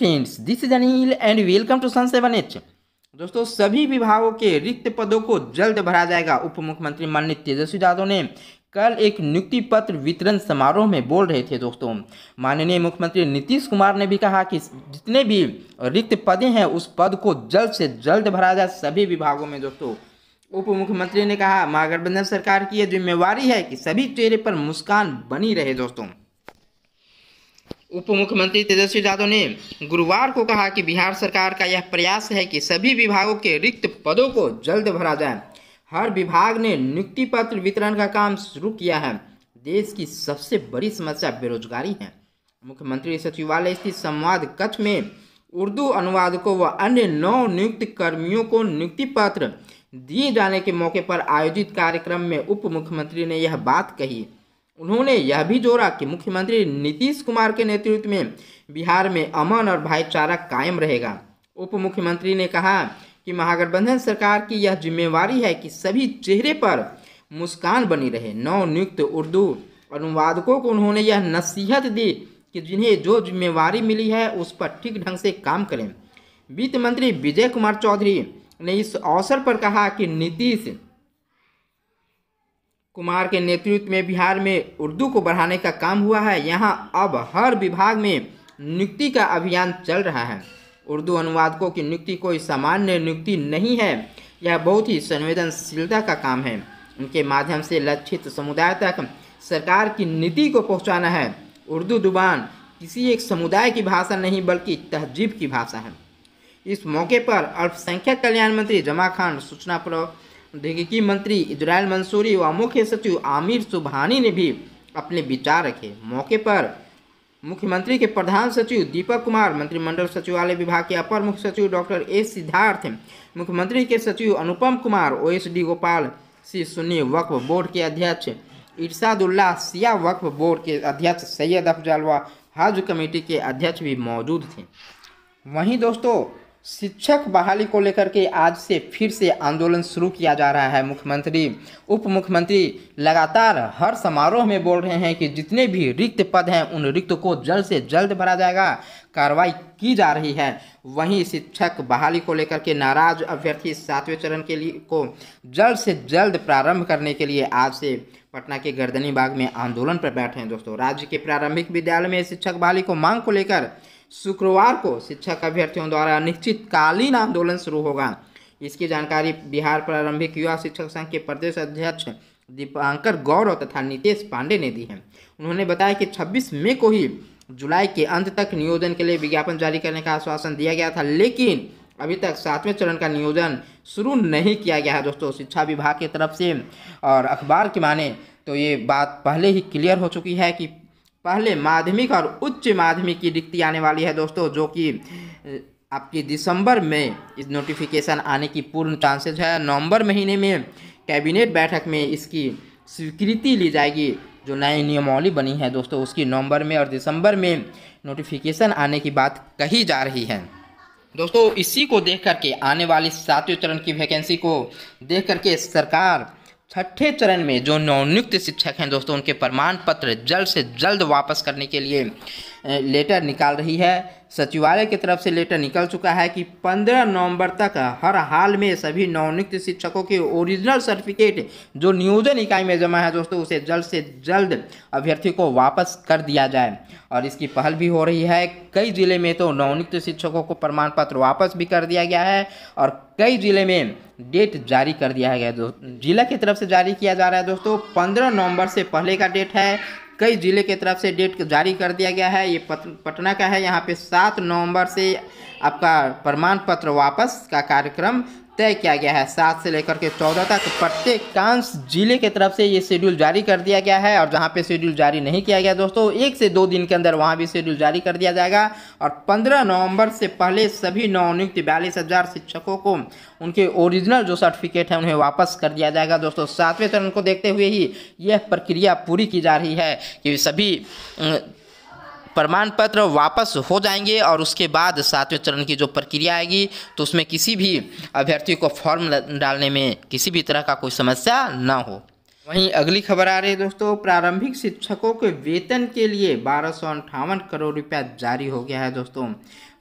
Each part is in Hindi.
friends this is Anil and welcome to sun seven H दोस्तों सभी विभागों के रिक्त पदों को जल्द भरा जाएगा उप मुख्यमंत्री माननीय तेजस्वी यादव ने कल एक नियुक्ति पत्र वितरण समारोह में बोल रहे थे दोस्तों माननीय मुख्यमंत्री नीतीश कुमार ने भी कहा कि जितने भी रिक्त पदे हैं उस पद को जल्द से जल्द भरा जाए सभी विभागों में दोस्तों उप मुख्यमंत्री ने कहा महागठबंधन सरकार की यह जिम्मेवारी है कि सभी चेहरे पर मुस्कान बनी रहे दोस्तों उप मुख्यमंत्री तेजस्वी यादव ने गुरुवार को कहा कि बिहार सरकार का यह प्रयास है कि सभी विभागों के रिक्त पदों को जल्द भरा जाए हर विभाग ने नियुक्ति पत्र वितरण का काम शुरू किया है देश की सबसे बड़ी समस्या बेरोजगारी है मुख्यमंत्री सचिवालय स्थित संवाद कक्ष में उर्दू अनुवादकों व अन्य नौ नियुक्त कर्मियों को नियुक्ति पत्र दिए जाने के मौके पर आयोजित कार्यक्रम में उप मुख्यमंत्री ने यह बात कही उन्होंने यह भी जोड़ा कि मुख्यमंत्री नीतीश कुमार के नेतृत्व में बिहार में अमन और भाईचारा कायम रहेगा उप मुख्यमंत्री ने कहा कि महागठबंधन सरकार की यह जिम्मेवारी है कि सभी चेहरे पर मुस्कान बनी रहे नवनियुक्त उर्दू अनुवादकों को उन्होंने यह नसीहत दी कि जिन्हें जो जिम्मेवारी मिली है उस पर ठीक ढंग से काम करें वित्त मंत्री विजय कुमार चौधरी ने इस अवसर पर कहा कि नीतीश कुमार के नेतृत्व में बिहार में उर्दू को बढ़ाने का काम हुआ है यहाँ अब हर विभाग में नियुक्ति का अभियान चल रहा है उर्दू अनुवादकों की नियुक्ति कोई सामान्य नियुक्ति नहीं है यह बहुत ही संवेदनशीलता का काम है उनके माध्यम से लक्षित समुदाय तक सरकार की नीति को पहुंचाना है उर्दू जुबान किसी एक समुदाय की भाषा नहीं बल्कि तहजीब की भाषा है इस मौके पर अल्पसंख्यक कल्याण मंत्री जमा खान सूचना प्रो तहकीकी मंत्री इजराइल मंसूरी व मुख्य सचिव आमिर सुबहानी ने भी अपने विचार रखे मौके पर मुख्यमंत्री के प्रधान सचिव दीपक कुमार मंत्रिमंडल सचिवालय विभाग के अपर मुख्य सचिव डॉक्टर ए सिद्धार्थ मुख्यमंत्री के सचिव Anupam Kumar O S D Gopal C सुन्नी वक्फ बोर्ड के अध्यक्ष इरशादुल्ला सिया वक्फ बोर्ड के अध्यक्ष सैयद अफजाल व हज कमेटी के अध्यक्ष भी मौजूद थे वहीं दोस्तों शिक्षक बहाली को लेकर के आज से फिर से आंदोलन शुरू किया जा रहा है मुख्यमंत्री उप मुख्यमंत्री लगातार हर समारोह में बोल रहे हैं कि जितने भी रिक्त पद हैं उन रिक्त को जल्द से जल्द भरा जाएगा कार्रवाई की जा रही है वहीं शिक्षक बहाली को लेकर के नाराज अभ्यर्थी सातवें चरण के लिए को जल्द से जल्द प्रारंभ करने के लिए आज से पटना के गर्दनी बाग में आंदोलन पर बैठे हैं दोस्तों राज्य के प्रारंभिक विद्यालय में शिक्षक बहाली को मांग को लेकर शुक्रवार को शिक्षक अभ्यर्थियों द्वारा अनिश्चितकालीन आंदोलन शुरू होगा इसकी जानकारी बिहार प्रारंभिक युवा शिक्षक संघ के प्रदेश अध्यक्ष दीपांकर गौरव तथा नितेश पांडे ने दी है उन्होंने बताया कि 26 मई को ही जुलाई के अंत तक नियोजन के लिए विज्ञापन जारी करने का आश्वासन दिया गया था लेकिन अभी तक सातवें चरण का नियोजन शुरू नहीं किया गया है दोस्तों शिक्षा विभाग की तरफ से और अखबार की माने तो ये बात पहले ही क्लियर हो चुकी है कि पहले माध्यमिक और उच्च माध्यमिक की रिक्ति आने वाली है दोस्तों जो कि आपकी दिसंबर में इस नोटिफिकेशन आने की पूर्ण चांसेस है नवंबर महीने में कैबिनेट बैठक में इसकी स्वीकृति ली जाएगी जो नई नियमावली बनी है दोस्तों उसकी नवंबर में और दिसंबर में नोटिफिकेशन आने की बात कही जा रही है दोस्तों इसी को देख करके आने वाली सातवें चरण की वैकेंसी को देख करके सरकार छठे चरण में जो नवनियुक्त शिक्षक हैं दोस्तों उनके प्रमाण पत्र जल्द से जल्द वापस करने के लिए लेटर निकाल रही है सचिवालय की तरफ से लेटर निकल चुका है कि 15 नवंबर तक हर हाल में सभी नवनियुक्त शिक्षकों के ओरिजिनल सर्टिफिकेट जो नियोजन इकाई में जमा है दोस्तों उसे जल्द से जल्द अभ्यर्थी को वापस कर दिया जाए और इसकी पहल भी हो रही है कई जिले में तो नवनियुक्त शिक्षकों को प्रमाण पत्र वापस भी कर दिया गया है और कई जिले में डेट जारी कर दिया गया जिला की तरफ से जारी किया जा रहा है दोस्तों पंद्रह नवंबर से पहले का डेट है कई जिले के तरफ से डेट जारी कर दिया गया है ये पटना का है यहाँ पे सात नवंबर से आपका प्रमाण पत्र वापस का कार्यक्रम तय किया गया है सात से लेकर के चौदह तक प्रत्येक कांस जिले के तरफ से ये शेड्यूल जारी कर दिया गया है और जहाँ पे शेड्यूल जारी नहीं किया गया दोस्तों एक से दो दिन के अंदर वहाँ भी शेड्यूल जारी कर दिया जाएगा और पंद्रह नवंबर से पहले सभी नवनियुक्त बयालीस हज़ार शिक्षकों को उनके ओरिजिनल जो सर्टिफिकेट है उन्हें वापस कर दिया जाएगा दोस्तों सातवें चरण को देखते हुए ही यह प्रक्रिया पूरी की जा रही है कि सभी प्रमाण पत्र वापस हो जाएंगे और उसके बाद सातवें चरण की जो प्रक्रिया आएगी तो उसमें किसी भी अभ्यर्थी को फॉर्म डालने में किसी भी तरह का कोई समस्या ना हो वहीं अगली खबर आ रही है दोस्तों प्रारंभिक शिक्षकों के वेतन के लिए बारह सौ अंठावन करोड़ रुपया जारी हो गया है दोस्तों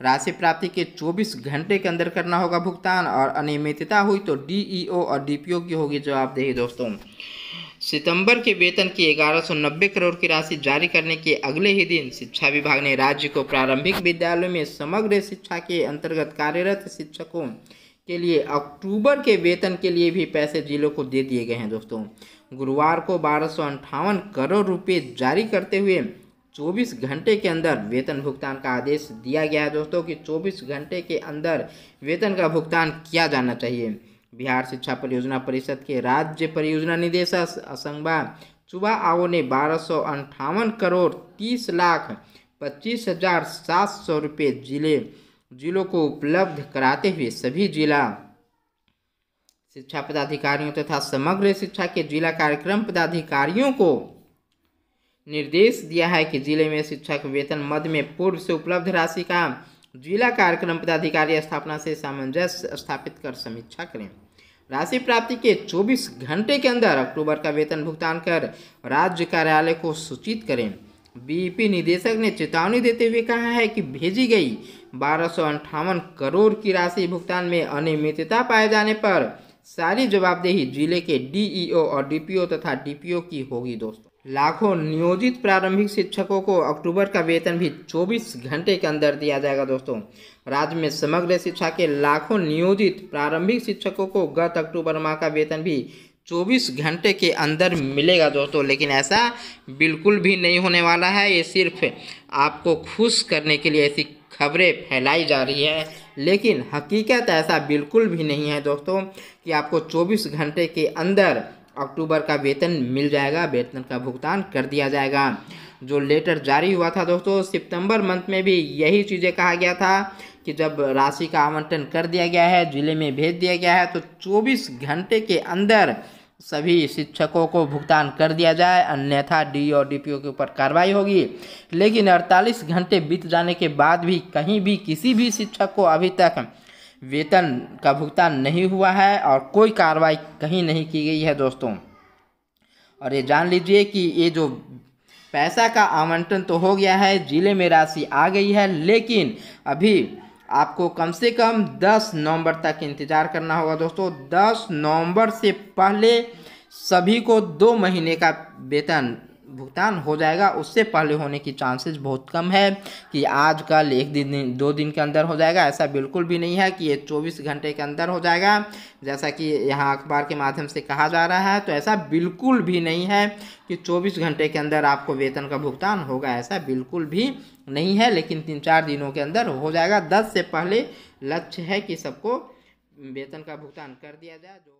राशि प्राप्ति के 24 घंटे के अंदर करना होगा भुगतान और अनियमितता हुई तो डीईओ और डीपीओ की होगी जवाबदेही दोस्तों सितंबर के वेतन की 1190 करोड़ की राशि जारी करने के अगले ही दिन शिक्षा विभाग ने राज्य को प्रारंभिक विद्यालयों में समग्र शिक्षा के अंतर्गत कार्यरत शिक्षकों के लिए अक्टूबर के वेतन के लिए भी पैसे जिलों को दे दिए गए हैं दोस्तों गुरुवार को बारह करोड़ रुपये जारी करते हुए 24 घंटे के अंदर वेतन भुगतान का आदेश दिया गया है दोस्तों कि 24 घंटे के अंदर वेतन का भुगतान किया जाना चाहिए बिहार शिक्षा परियोजना परिषद के राज्य परियोजना निदेशक असंगबा चुबा आओ ने बारह करोड़ तीस लाख पच्चीस हजार सात सौ रुपये जिले जिलों को उपलब्ध कराते हुए सभी जिला शिक्षा पदाधिकारियों तथा समग्र शिक्षा के जिला कार्यक्रम पदाधिकारियों को निर्देश दिया है कि जिले में शिक्षक वेतन मद में पूर्व से उपलब्ध राशि का जिला कार्यक्रम पदाधिकारी स्थापना से सामंजस्य स्थापित कर समीक्षा करें राशि प्राप्ति के 24 घंटे के अंदर अक्टूबर का वेतन भुगतान कर राज्य कार्यालय को सूचित करें बीईपी e निदेशक ने चेतावनी देते हुए कहा है कि भेजी गई बारह करोड़ की राशि भुगतान में अनियमितता पाए जाने पर सारी जवाबदेही जिले के डीईओ e और डीपीओ तथा डीपीओ की होगी दोस्तों लाखों नियोजित प्रारंभिक शिक्षकों को अक्टूबर का वेतन भी 24 घंटे के अंदर दिया जाएगा दोस्तों राज्य में समग्र शिक्षा के लाखों नियोजित प्रारंभिक शिक्षकों को गत अक्टूबर माह का वेतन भी 24 घंटे के अंदर मिलेगा दोस्तों लेकिन ऐसा बिल्कुल भी नहीं होने वाला है ये सिर्फ आपको खुश करने के लिए ऐसी खबरें फैलाई जा रही है लेकिन हकीकत ऐसा बिल्कुल भी नहीं है दोस्तों कि आपको 24 घंटे के अंदर अक्टूबर का वेतन मिल जाएगा वेतन का भुगतान कर दिया जाएगा जो लेटर जारी हुआ था दोस्तों सितंबर मंथ में भी यही चीज़ें कहा गया था कि जब राशि का आवंटन कर दिया गया है ज़िले में भेज दिया गया है तो 24 घंटे के अंदर सभी शिक्षकों को भुगतान कर दिया जाए अन्यथा डी और डीपीओ के ऊपर कार्रवाई होगी लेकिन 48 घंटे बीत जाने के बाद भी कहीं भी किसी भी शिक्षक को अभी तक वेतन का भुगतान नहीं हुआ है और कोई कार्रवाई कहीं नहीं की गई है दोस्तों और ये जान लीजिए कि ये जो पैसा का आवंटन तो हो गया है ज़िले में राशि आ गई है लेकिन अभी आपको कम से कम 10 नवंबर तक इंतज़ार करना होगा दोस्तों 10 नवंबर से पहले सभी को दो महीने का वेतन भुगतान हो जाएगा उससे पहले होने की चांसेस बहुत कम है कि आज कल एक दिन दो दिन के अंदर हो जाएगा ऐसा बिल्कुल भी नहीं है कि ये चौबीस घंटे के अंदर हो जाएगा जैसा कि यहाँ अखबार के माध्यम से कहा जा रहा है तो ऐसा बिल्कुल भी नहीं है कि चौबीस घंटे के अंदर आपको वेतन का भुगतान होगा ऐसा बिल्कुल भी नहीं है लेकिन तीन चार दिनों के अंदर हो जाएगा दस से पहले लक्ष्य है कि सबको वेतन का भुगतान कर दिया जाए जो